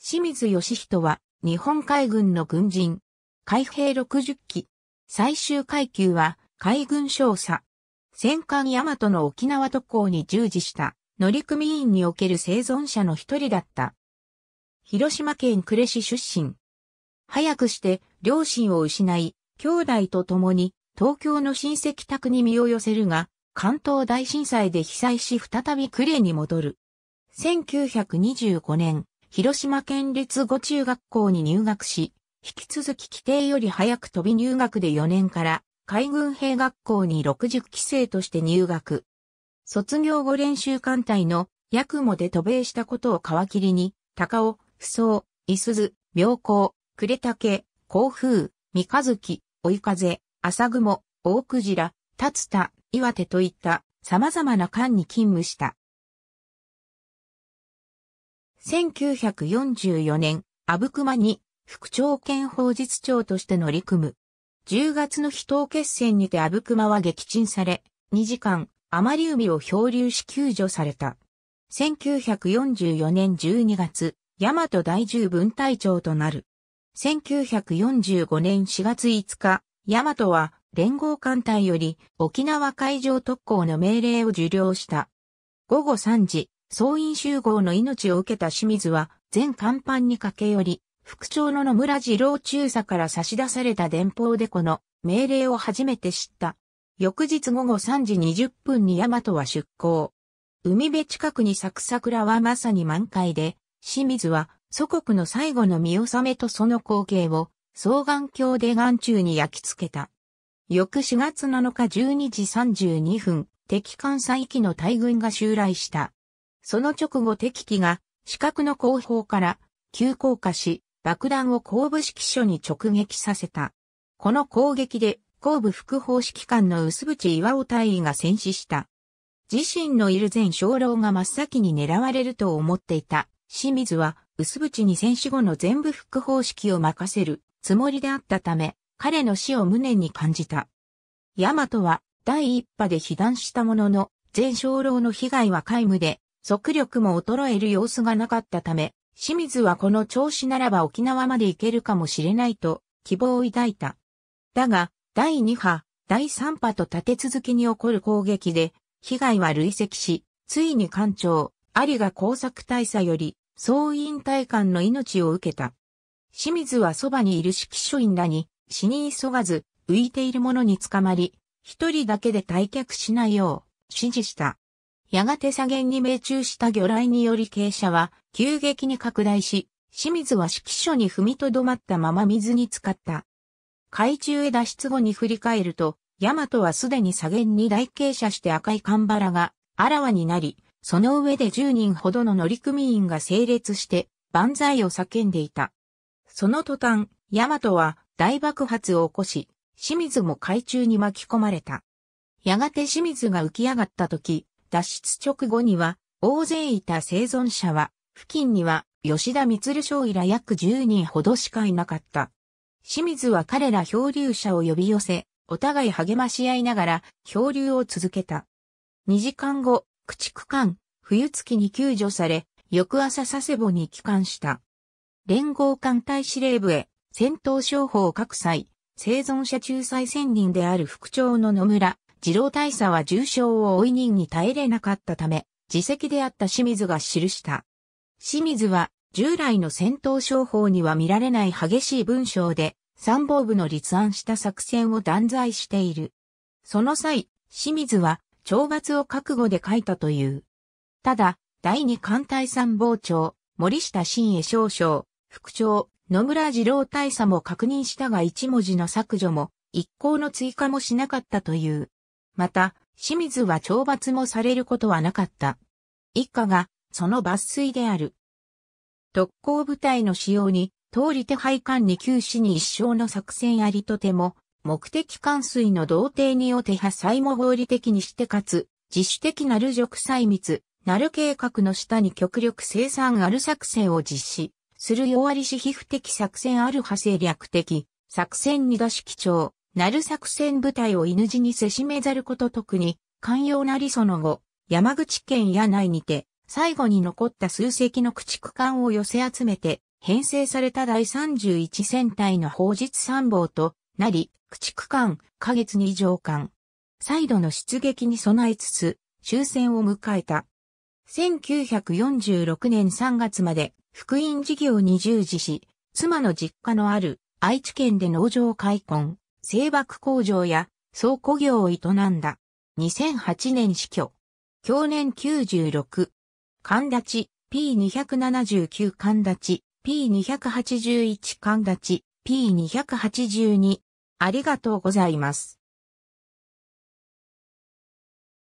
清水義人は、日本海軍の軍人。海兵60機。最終階級は、海軍少佐。戦艦大和の沖縄渡航に従事した、乗組員における生存者の一人だった。広島県呉市出身。早くして両親を失い、兄弟と共に東京の親戚宅に身を寄せるが、関東大震災で被災し再び呉に戻る。1925年、広島県立五中学校に入学し、引き続き規定より早く飛び入学で4年から海軍兵学校に60期生として入学。卒業後練習艦隊の役もで渡米したことを皮切りに、高尾、不相、伊鈴、妙高、呉竹、甲風、三日月、追い風、朝雲、大鯨、立竜田、岩手といった様々な艦に勤務した。1944年、阿武隈に副長兼法実長として乗り組む。10月の非党決戦にて阿武隈は撃沈され、2時間、余り海を漂流し救助された。1944年12月、大和第十分隊長となる。1945年4月5日、大和は連合艦隊より沖縄海上特攻の命令を受領した。午後3時、総員集合の命を受けた清水は、全甲板に駆け寄り、副長の野村次郎中佐から差し出された電報でこの命令を初めて知った。翌日午後3時20分に大和は出港。海辺近くに咲く桜はまさに満開で、清水は祖国の最後の見納めとその光景を双眼鏡で眼中に焼き付けた。翌4月7日12時32分、敵艦載機の大軍が襲来した。その直後敵機が、四角の後方から、急降下し、爆弾を後部指揮所に直撃させた。この攻撃で、後部副方式官の薄淵岩尾大尉が戦死した。自身のいる前将楼が真っ先に狙われると思っていた。清水は、薄淵に戦死後の全部副方式を任せるつもりであったため、彼の死を無念に感じた。大和は、第一波で被弾したものの、全将楼の被害は皆無で、速力も衰える様子がなかったため、清水はこの調子ならば沖縄まで行けるかもしれないと希望を抱いた。だが、第2波、第3波と立て続けに起こる攻撃で、被害は累積し、ついに艦長、有賀工作大佐より、総員隊官の命を受けた。清水はそばにいる指揮所員らに、死に急がず、浮いている者に捕まり、一人だけで退却しないよう、指示した。やがて左舷に命中した魚雷により傾斜は急激に拡大し、清水は指揮所に踏みとどまったまま水に浸かった。海中へ脱出後に振り返ると、大和はすでに左舷に大傾斜して赤いカ原があらわになり、その上で10人ほどの乗組員が整列して万歳を叫んでいた。その途端、大和は大爆発を起こし、清水も海中に巻き込まれた。やがて清水が浮き上がった時、脱出直後には、大勢いた生存者は、付近には吉田光将以ら約10人ほどしかいなかった。清水は彼ら漂流者を呼び寄せ、お互い励まし合いながら漂流を続けた。2時間後、駆逐艦、冬月に救助され、翌朝佐世保に帰還した。連合艦隊司令部へ、戦闘商法を各際、生存者仲裁専任である副長の野村次郎大佐は重傷を追い人に耐えれなかったため、自責であった清水が記した。清水は、従来の戦闘商法には見られない激しい文章で、参謀部の立案した作戦を断罪している。その際、清水は、懲罰を覚悟で書いたという。ただ、第二艦隊参謀長、森下新栄少将、副長、野村二郎大佐も確認したが一文字の削除も、一向の追加もしなかったという。また、清水は懲罰もされることはなかった。一家が、その抜粋である。特攻部隊の使用に、通り手配管に休止に一生の作戦ありとても、目的関水の同定によって破砕も合理的にしてかつ、自主的なる辱細密、なる計画の下に極力生産ある作戦を実施、する弱りし皮膚的作戦ある派生略的、作戦に出し基調、なる作戦部隊を犬死にせしめざること特に、寛容なりその後、山口県屋内にて、最後に残った数隻の駆逐艦を寄せ集めて、編成された第31戦隊の砲術参謀となり、駆逐艦、下月に上艦。再度の出撃に備えつつ、終戦を迎えた。1946年3月まで、福音事業に従事し、妻の実家のある愛知県で農場開墾。製箔工場や倉庫業を営んだ。2008年死去。去年96。神立ち P279 神立ち P281 神立ち P282。ありがとうございます。